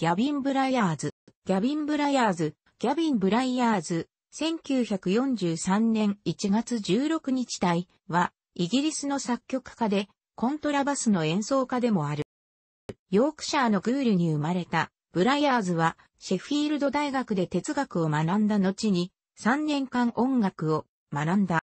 ギャビン・ブライヤーズ、ギャビン・ブライヤーズ、ギャビン・ブライヤーズ、1943年1月16日隊。は、イギリスの作曲家で、コントラバスの演奏家でもある。ヨークシャーのグールに生まれた、ブライヤーズは、シェフィールド大学で哲学を学んだ後に、3年間音楽を学んだ。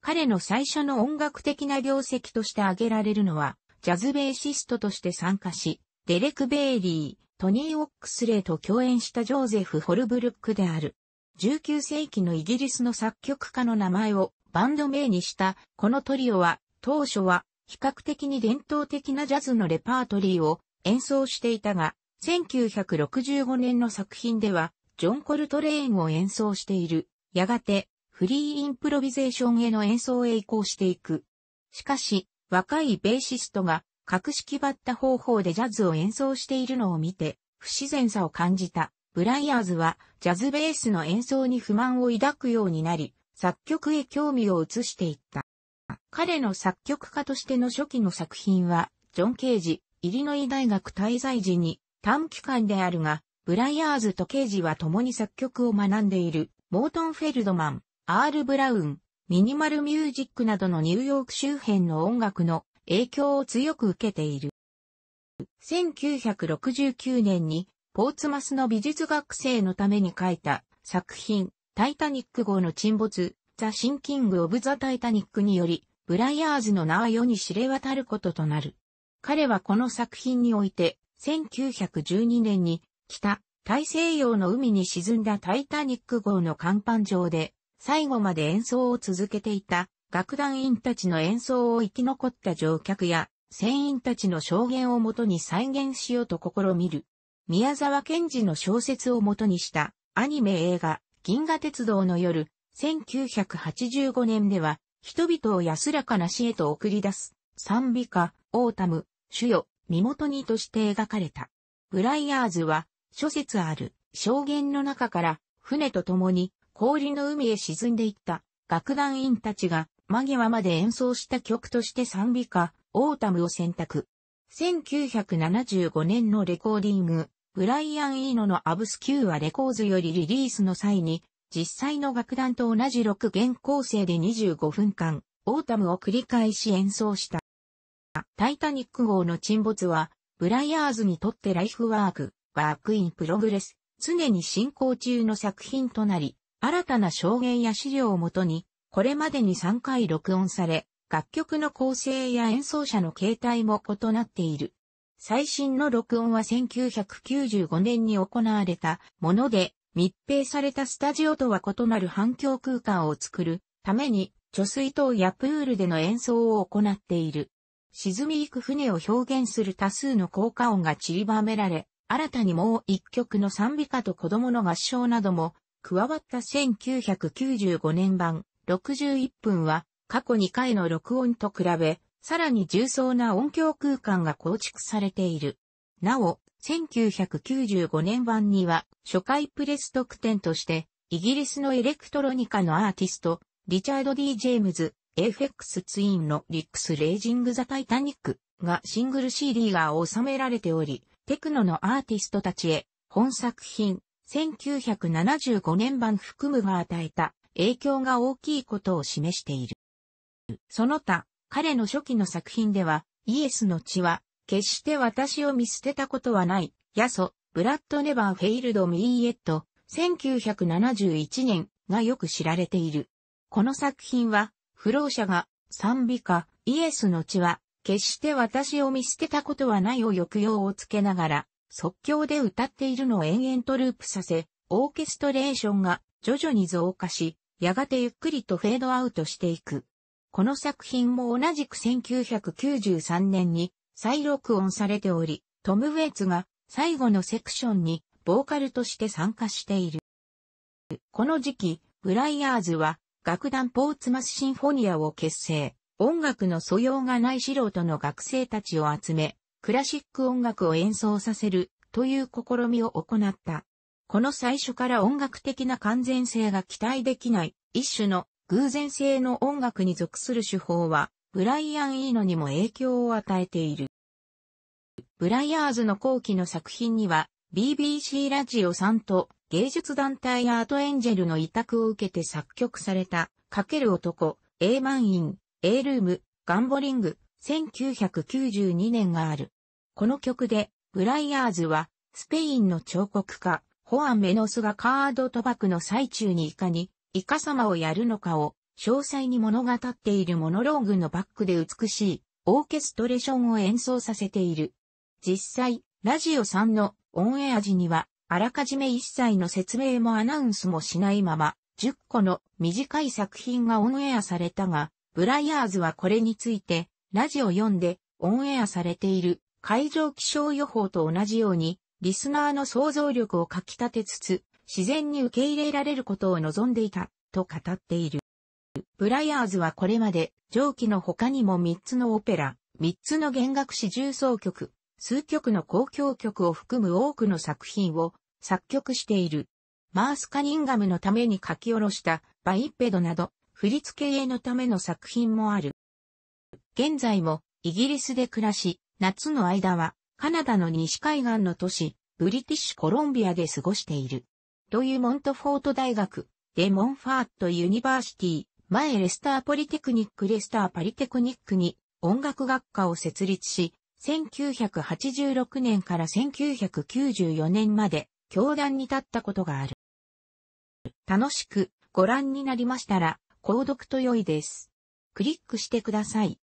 彼の最初の音楽的な業績として挙げられるのは、ジャズベーシストとして参加し、デレク・ベイリー、トニー・オックスレイと共演したジョーゼフ・ホルブルックである。19世紀のイギリスの作曲家の名前をバンド名にしたこのトリオは当初は比較的に伝統的なジャズのレパートリーを演奏していたが1965年の作品ではジョン・コルトレーンを演奏している。やがてフリーインプロビゼーションへの演奏へ移行していく。しかし若いベーシストが格式バった方法でジャズを演奏しているのを見て、不自然さを感じた。ブライアーズは、ジャズベースの演奏に不満を抱くようになり、作曲へ興味を移していった。彼の作曲家としての初期の作品は、ジョン・ケージ、イリノイ大学滞在時に短期間であるが、ブライアーズとケージは共に作曲を学んでいる、モートン・フェルドマン、アール・ブラウン、ミニマル・ミュージックなどのニューヨーク周辺の音楽の影響を強く受けている。1969年にポーツマスの美術学生のために書いた作品タイタニック号の沈没ザ・シンキング・オブ・ザ・タイタニックによりブライアーズの名は世に知れ渡ることとなる。彼はこの作品において1912年に北大西洋の海に沈んだタイタニック号の甲板上で最後まで演奏を続けていた楽団員たちの演奏を生き残った乗客や、船員たちの証言をもとに再現しようと試みる。宮沢賢治の小説をもとにしたアニメ映画、銀河鉄道の夜、1985年では、人々を安らかな死へと送り出す、賛美歌、オータム、主よ、身元にとして描かれた。ブライアーズは、諸説ある証言の中から、船と共に氷の海へ沈んでいった楽団員たちが間際まで演奏した曲として賛美歌、オータムを選択。1975年のレコーディング、ブライアン・イーノのアブスキューアレコーズよりリリースの際に、実際の楽団と同じ6弦構成で25分間、オータムを繰り返し演奏した。タイタニック号の沈没は、ブライアーズにとってライフワーク、ワークインプログレス、常に進行中の作品となり、新たな証言や資料をもとに、これまでに3回録音され、楽曲の構成や演奏者の形態も異なっている。最新の録音は1995年に行われたもので、密閉されたスタジオとは異なる反響空間を作るために、貯水塔やプールでの演奏を行っている。沈み行く船を表現する多数の効果音が散りばめられ、新たにもう一曲の賛美歌と子供の合唱なども加わった1995年版61分は過去2回の録音と比べ、さらに重層な音響空間が構築されている。なお、1995年版には初回プレス特典として、イギリスのエレクトロニカのアーティスト、リチャード・ D・ ジェームズ、f x ツインのリックス・レイジング・ザ・タイタニックがシングル CD が収められており、テクノのアーティストたちへ、本作品、1975年版含むが与えた影響が大きいことを示している。その他、彼の初期の作品では、イエスの血は、決して私を見捨てたことはない、ヤソ、ブラッドネバーフェイルドミーエット、1971年がよく知られている。この作品は、不老者が、賛美歌、イエスの血は、決して私を見捨てたことはないを抑揚をつけながら、即興で歌っているのを延々とループさせ、オーケストレーションが徐々に増加し、やがてゆっくりとフェードアウトしていく。この作品も同じく1993年に再録音されており、トム・ウェイツが最後のセクションにボーカルとして参加している。この時期、ブライアーズは楽団ポーツマスシンフォニアを結成。音楽の素養がない素人の学生たちを集め、クラシック音楽を演奏させるという試みを行った。この最初から音楽的な完全性が期待できない、一種の偶然性の音楽に属する手法は、ブライアン・イーノにも影響を与えている。ブライアーズの後期の作品には、BBC ラジオさんと芸術団体アートエンジェルの委託を受けて作曲された、かける男、A マンイン、A ルーム、ガンボリング、1992年がある。この曲で、ブライアーズは、スペインの彫刻家、ホアン・メノスがカード賭博の最中にいかに、イカ様をやるのかを、詳細に物語っているモノローグのバックで美しい、オーケストレーションを演奏させている。実際、ラジオ3のオンエア時には、あらかじめ一切の説明もアナウンスもしないまま、10個の短い作品がオンエアされたが、ブライアーズはこれについて、ラジオ4でオンエアされている会場気象予報と同じように、リスナーの想像力をかき立てつつ、自然に受け入れられることを望んでいた、と語っている。ブライアーズはこれまで、上記の他にも3つのオペラ、3つの弦楽四重奏曲、数曲の交響曲を含む多くの作品を作曲している。マース・カニンガムのために書き下ろしたバイッペドなど振付絵のための作品もある。現在もイギリスで暮らし、夏の間はカナダの西海岸の都市、ブリティッシュコロンビアで過ごしている。ドユモントフォート大学、デモンファートユニバーシティ、前レスターポリテクニックレスターパリテクニックに音楽学科を設立し、1986年から1994年まで教壇に立ったことがある。楽しくご覧になりましたら、購読と良いです。クリックしてください。